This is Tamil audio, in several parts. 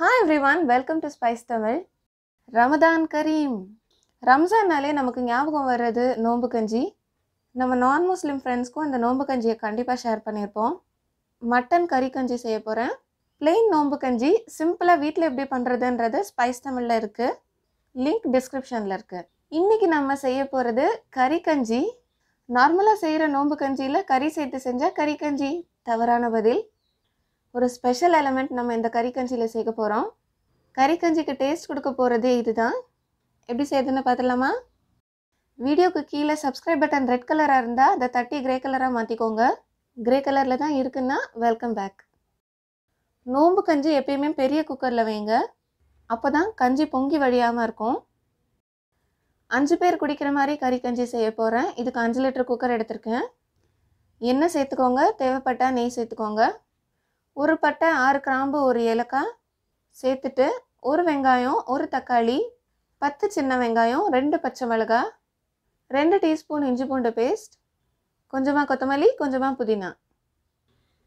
hi every welcome to spice Tamil Ramadan Kareem ரம்ஜான்னாலே நமக்கு ஞாபகம் வர்றது நோம்பு கஞ்சி நம்ம நான் முஸ்லீம் ஃப்ரெண்ட்ஸ்க்கும் இந்த நோம்பு கஞ்சியை கண்டிப்பாக ஷேர் பண்ணியிருப்போம் மட்டன் கறி கஞ்சி செய்ய போகிறேன் பிளெயின் நோன்பு கஞ்சி சிம்பிளாக வீட்டில் எப்படி பண்ணுறதுன்றது ஸ்பைஸ் தமிழில் இருக்குது லிங்க் டிஸ்கிரிப்ஷனில் இருக்குது இன்றைக்கி நம்ம செய்ய போகிறது கறி கஞ்சி நார்மலாக செய்கிற நோம்பு கஞ்சியில் கறி சேர்த்து செஞ்சால் கறி கஞ்சி தவறான பதில் ஒரு ஸ்பெஷல் எலமெண்ட் நம்ம இந்த கறிக்கஞ்சியில் கஞ்சியில் சேர்க்க போகிறோம் கறிக்கஞ்சிக்கு டேஸ்ட் கொடுக்க போகிறதே இதுதான் எப்படி செய்யுதுன்னு பார்த்துடலாமா வீடியோக்கு கீழே சப்ஸ்கிரைப் பட்டன் ரெட் கலராக இருந்தால் அதை தட்டி கிரே கலராக மாற்றிக்கோங்க கிரே கலரில் தான் இருக்குன்னா வெல்கம் பேக் நோம்பு கஞ்சி எப்பயுமே பெரிய குக்கரில் வைங்க அப்போ தான் கஞ்சி பொங்கி வழியாமல் இருக்கும் அஞ்சு பேர் குடிக்கிற மாதிரி கறி கஞ்சி செய்ய போகிறேன் இதுக்கு அஞ்சு லிட்டர் குக்கர் எடுத்திருக்கேன் எண்ணெய் சேர்த்துக்கோங்க தேவைப்பட்டால் நெய் சேர்த்துக்கோங்க ஒரு பட்டை ஆறு கிராம்பு ஒரு ஏலக்காய் சேர்த்துட்டு ஒரு வெங்காயம் ஒரு தக்காளி பத்து சின்ன வெங்காயம் ரெண்டு பச்சை மிளகாய் ரெண்டு டீஸ்பூன் இஞ்சி பூண்டு பேஸ்ட் கொஞ்சமாக கொத்தமல்லி கொஞ்சமாக புதினா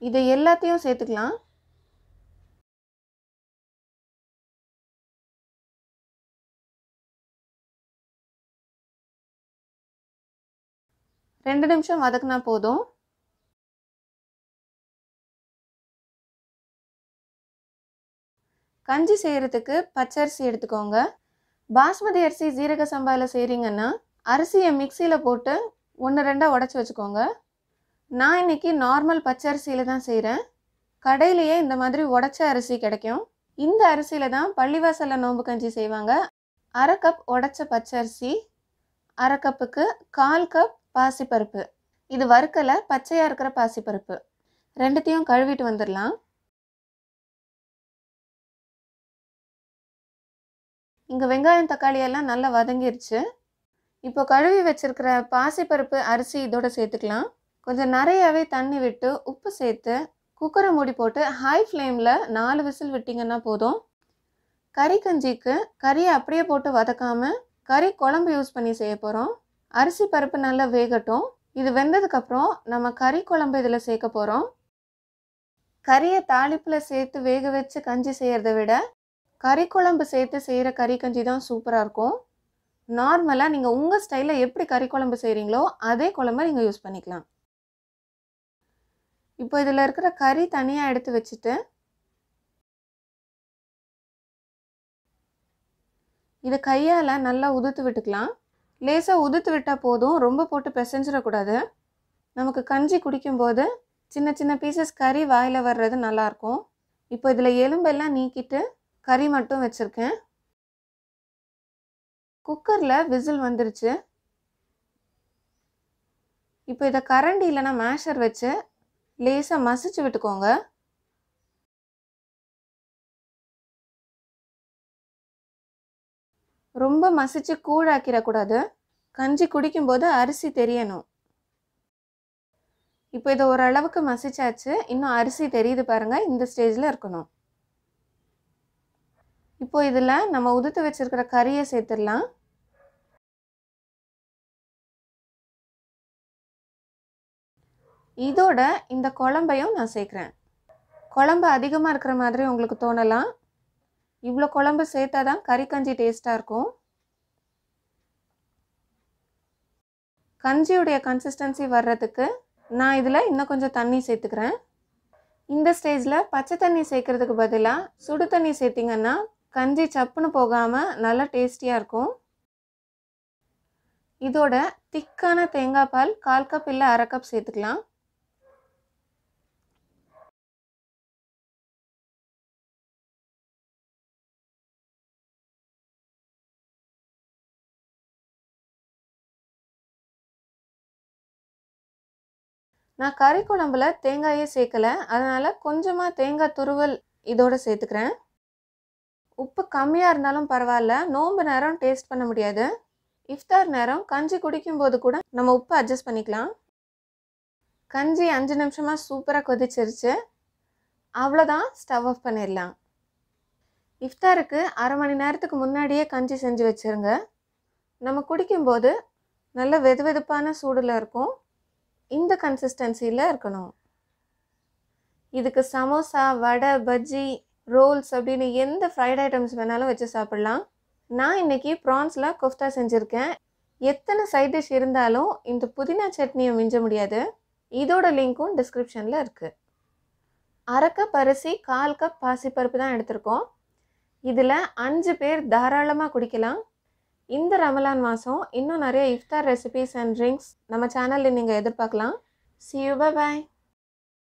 இதை எல்லாத்தையும் சேர்த்துக்கலாம் ரெண்டு நிமிஷம் வதக்குனா போதும் கஞ்சி செய்கிறதுக்கு பச்சரிசி எடுத்துக்கோங்க பாஸ்மதி அரிசி ஜீரக சம்பாவில் செய்கிறீங்கன்னா அரிசியை மிக்சியில் போட்டு ஒன்று ரெண்டாக உடச்சி வச்சுக்கோங்க நான் இன்றைக்கி நார்மல் பச்சரிசியில் தான் செய்கிறேன் கடையிலேயே இந்த மாதிரி உடச்ச அரிசி கிடைக்கும் இந்த அரிசியில் தான் பள்ளிவாசலில் நோம்பு கஞ்சி செய்வாங்க அரை கப் உடச்ச பச்சரிசி அரை கப்புக்கு கால் கப் பாசிப்பருப்பு இது வறுக்கலை பச்சையாக இருக்கிற பாசிப்பருப்பு ரெண்டுத்தையும் கழுவிட்டு வந்துடலாம் இங்கே வெங்காயம் தக்காளி எல்லாம் நல்லா வதங்கிருச்சு இப்போ கழுவி வச்சுருக்கிற பாசிப்பருப்பு அரிசி இதோட சேர்த்துக்கலாம் கொஞ்சம் நிறையாவே தண்ணி விட்டு உப்பு சேர்த்து குக்கரை மூடி போட்டு ஹை ஃப்ளேமில் நாலு விசில் விட்டிங்கன்னா போதும் கறி கஞ்சிக்கு கறியை அப்படியே போட்டு வதக்காமல் கறி குழம்பு யூஸ் பண்ணி செய்ய போகிறோம் அரிசி பருப்பு நல்லா வேகட்டும் இது வெந்ததுக்கப்புறம் நம்ம கறி குழம்பு இதில் சேர்க்க போகிறோம் கறியை தாளிப்பில் சேர்த்து வேக வச்சு கஞ்சி செய்கிறத விட கறி குழம்பு சேர்த்து செய்கிற கறி கஞ்சி தான் சூப்பராக இருக்கும் நார்மலாக நீங்கள் உங்கள் ஸ்டைலில் எப்படி கறி குழம்பு செய்கிறீங்களோ அதே குழம்ப நீங்கள் யூஸ் பண்ணிக்கலாம் இப்போ இதில் இருக்கிற கறி தனியாக எடுத்து வச்சுட்டு இதை கையால் நல்லா உதுத்து விட்டுக்கலாம் லேசாக உதுத்து விட்டால் போதும் ரொம்ப போட்டு பிசைஞ்சிடக்கூடாது நமக்கு கஞ்சி குடிக்கும்போது சின்ன சின்ன பீசஸ் கறி வாயில் வர்றது நல்லாயிருக்கும் இப்போ இதில் எலும்பெல்லாம் நீக்கிட்டு கறி மட்டும் வச்சுருக்கேன் குக்கரில் விசில் வந்துருச்சு இப்போ இதை கரண்டி இல்லைன்னா மேஷர் வச்சு லேசாக மசிச்சு விட்டுக்கோங்க ரொம்ப மசிச்சு கூழாக்கிடக்கூடாது கஞ்சி குடிக்கும்போது அரிசி தெரியணும் இப்போ இதை ஓரளவுக்கு மசிச்சாச்சு இன்னும் அரிசி தெரியுது பாருங்கள் இந்த ஸ்டேஜில் இருக்கணும் இப்போ இதில் நம்ம உதுத்து வச்சுருக்கிற கறியை சேர்த்துடலாம் இதோட இந்த குழம்பையும் நான் சேர்க்குறேன் குழம்பு அதிகமாக இருக்கிற மாதிரி உங்களுக்கு தோணலாம் இவ்வளோ குழம்பு சேர்த்தா தான் கறி கஞ்சி டேஸ்ட்டாக இருக்கும் கஞ்சியுடைய கன்சிஸ்டன்சி வர்றதுக்கு நான் இதில் இன்னும் கொஞ்சம் தண்ணி சேர்த்துக்கிறேன் இந்த ஸ்டேஜில் பச்சை தண்ணி சேர்க்குறதுக்கு பதிலாக சுடு தண்ணி சேர்த்திங்கன்னா கஞ்சி சப்புன்னு போகாமல் நல்லா டேஸ்டியாக இருக்கும் இதோட திக்கான தேங்காய் பால் கால் கப் இல்லை அரை கப் சேர்த்துக்கலாம் நான் கறி குழம்புல தேங்காயே சேர்க்கலை அதனால் கொஞ்சமாக தேங்காய் துருவல் இதோடு சேர்த்துக்கிறேன் உப்பு கம்மியாக இருந்தாலும் பரவாயில்ல நோன்பு நேரம் டேஸ்ட் பண்ண முடியாது இஃப்தார் நேரம் கஞ்சி குடிக்கும்போது கூட நம்ம உப்பு அட்ஜஸ்ட் பண்ணிக்கலாம் கஞ்சி அஞ்சு நிமிஷமாக சூப்பராக கொதிச்சிருச்சு அவ்வளோதான் ஸ்டவ் ஆஃப் பண்ணிடலாம் இஃப்தாருக்கு அரை மணி நேரத்துக்கு முன்னாடியே கஞ்சி செஞ்சு வச்சுருங்க நம்ம குடிக்கும்போது நல்ல வெது வெதுப்பான சூடில் இருக்கும் இந்த கன்சிஸ்டன்சியில் இருக்கணும் இதுக்கு சமோசா வடை பஜ்ஜி ரோல்ஸ் அப்படின்னு எந்த ஃப்ரைட் ஐட்டம்ஸ் வேணாலும் வச்சு சாப்பிட்லாம் நான் இன்றைக்கி ப்ரான்ஸில் கொஃப்டா செஞ்சுருக்கேன் எத்தனை சைட் டிஷ் இருந்தாலும் இந்த புதினா சட்னியை மிஞ்ச முடியாது இதோட லிங்க்கும் டிஸ்கிரிப்ஷனில் இருக்குது அரை கப் அரிசி கால் கப் பாசிப்பருப்பு தான் எடுத்திருக்கோம் இதில் அஞ்சு பேர் தாராளமாக குடிக்கலாம் இந்த ரமலான் மாதம் இன்னும் நிறைய இஃப்தார் ரெசிபிஸ் அண்ட் ட்ரிங்க்ஸ் நம்ம சேனலில் நீங்கள் எதிர்பார்க்கலாம் சி யூ பாய்